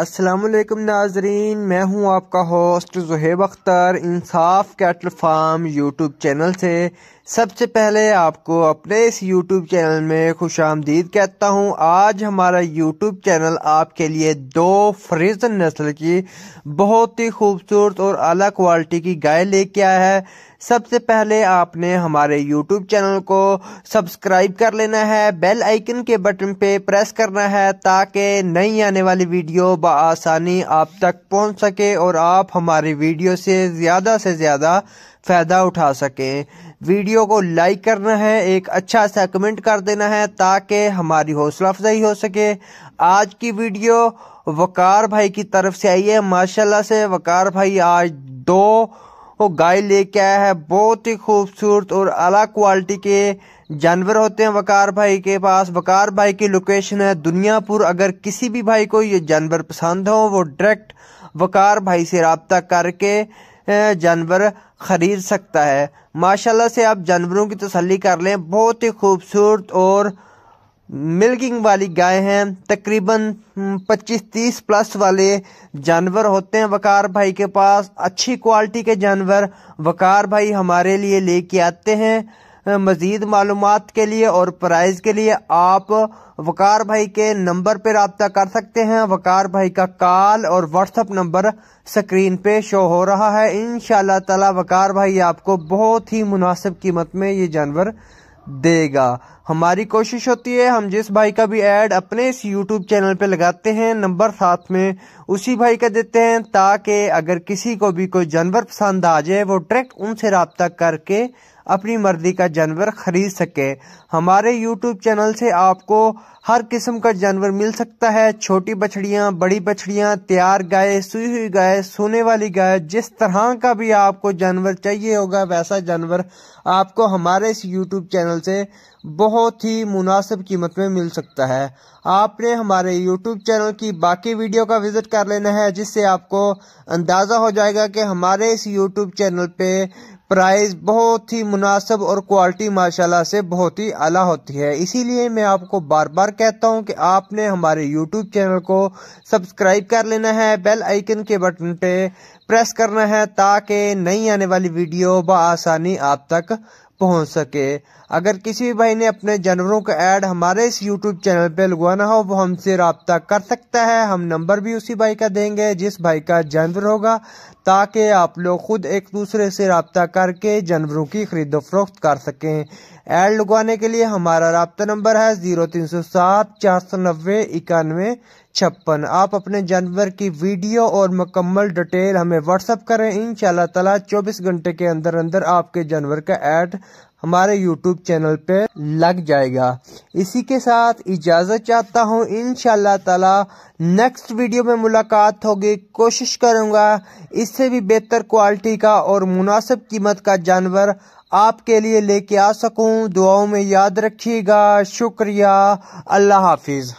असलकम नाजरीन मैं हूं आपका host Zaheb Akhtar Insaf cattle farm YouTube channel से सबसे पहले आपको अपने इस YouTube चैनल में खुश आमदीद कहता हूँ आज हमारा YouTube चैनल आपके लिए दो फ्रीजन नस्ल की बहुत ही खूबसूरत और अलग क्वालिटी की गाय लेके आया है सबसे पहले आपने हमारे YouTube चैनल को सब्सक्राइब कर लेना है बेल आइकन के बटन पे प्रेस करना है ताकि नई आने वाली वीडियो बसानी आप तक पहुंच सके और आप हमारी वीडियो से ज़्यादा से ज़्यादा फ़ायदा उठा सकें वीडियो को लाइक करना है एक अच्छा सा कमेंट कर देना है ताकि हमारी हौसला अफजाई हो सके आज की वीडियो वकार भाई की तरफ से आई है माशाल्लाह से वकार भाई आज दो वो गाय लेके आया है बहुत ही खूबसूरत और अला क्वालिटी के जानवर होते हैं वकार भाई के पास वकार भाई की लोकेशन है दुनियापुर अगर किसी भी भाई को ये जानवर पसंद हो वो डायरेक्ट वकार भाई से रबता करके जानवर ख़रीद सकता है माशाल्लाह से आप जानवरों की तसल्ली कर लें बहुत ही खूबसूरत और मिल्किंग वाली गाय हैं तकरीबन 25-30 हम्म, प्लस वाले जानवर होते हैं वकार भाई के पास अच्छी क्वालिटी के जानवर वकार भाई हमारे लिए लेके आते हैं मज़ीद मालूम के लिए और प्राइज़ के लिए आप वकार भाई के नंबर पर रबता कर सकते हैं वकार भाई का कॉल और व्हाट्सअप नंबर स्क्रीन पे शो हो रहा है इन शाह वकार भाई आपको बहुत ही मुनासिब कीमत में ये जानवर देगा हमारी कोशिश होती है हम जिस भाई का भी एड अपने इस यूट्यूब चैनल पे लगाते हैं नंबर साथ में उसी भाई का देते हैं ताकि अगर किसी को भी कोई जानवर पसंद आ जाए वो डायरेक्ट उनसे रबता करके अपनी मर्जी का जानवर खरीद सके हमारे यूट्यूब चैनल से आपको हर किस्म का जानवर मिल सकता है छोटी बछड़ियाँ बड़ी बछड़ियाँ तैयार गाय सुई हुई गाय सोने वाली गाय जिस तरह का भी आपको जानवर चाहिए होगा वैसा जानवर आपको हमारे इस यूट्यूब चैनल से बहुत ही मुनासिब कीमत में मिल सकता है आपने हमारे यूट्यूब चैनल की बाकी वीडियो का विज़िट कर लेना है जिससे आपको अंदाज़ा हो जाएगा कि हमारे इस यूट्यूब चैनल पे प्राइस बहुत ही मुनासब और क्वालिटी माशाल्लाह से बहुत ही आला होती है इसीलिए मैं आपको बार बार कहता हूं कि आपने हमारे यूट्यूब चैनल को सब्सक्राइब कर लेना है बेल आइकन के बटन पे प्रेस करना है ताकि नई आने वाली वीडियो बसानी आप तक पहुंच सके अगर किसी भी भाई ने अपने जानवरों का ऐड हमारे इस यूट्यूब चैनल पे लगवाना हो वो हमसे रबता कर सकता है हम नंबर भी उसी भाई का देंगे जिस भाई का जानवर होगा ताकि आप लोग ख़ुद एक दूसरे से रबता करके जानवरों की खरीदो फरोख्त कर सकें एड लगवाने के लिए हमारा रबता नंबर है ज़ीरो तीन सौ सात चार सौ नब्बे इक्यानवे छप्पन आप अपने जानवर की वीडियो और मुकम्मल डिटेल हमें व्हाट्सअप करें इन ताला चौबीस घंटे के अंदर अंदर आपके जानवर का ऐड हमारे यूट्यूब चैनल पे लग जाएगा इसी के साथ इजाज़त चाहता हूँ इन ताला नेक्स्ट वीडियो में मुलाकात होगी कोशिश करूँगा इससे भी बेहतर क्वालिटी का और मुनासिब कीमत का जानवर आपके लिए लेके आ सकूँ दुआओं में याद रखिएगा शुक्रिया अल्लाह हाफिज़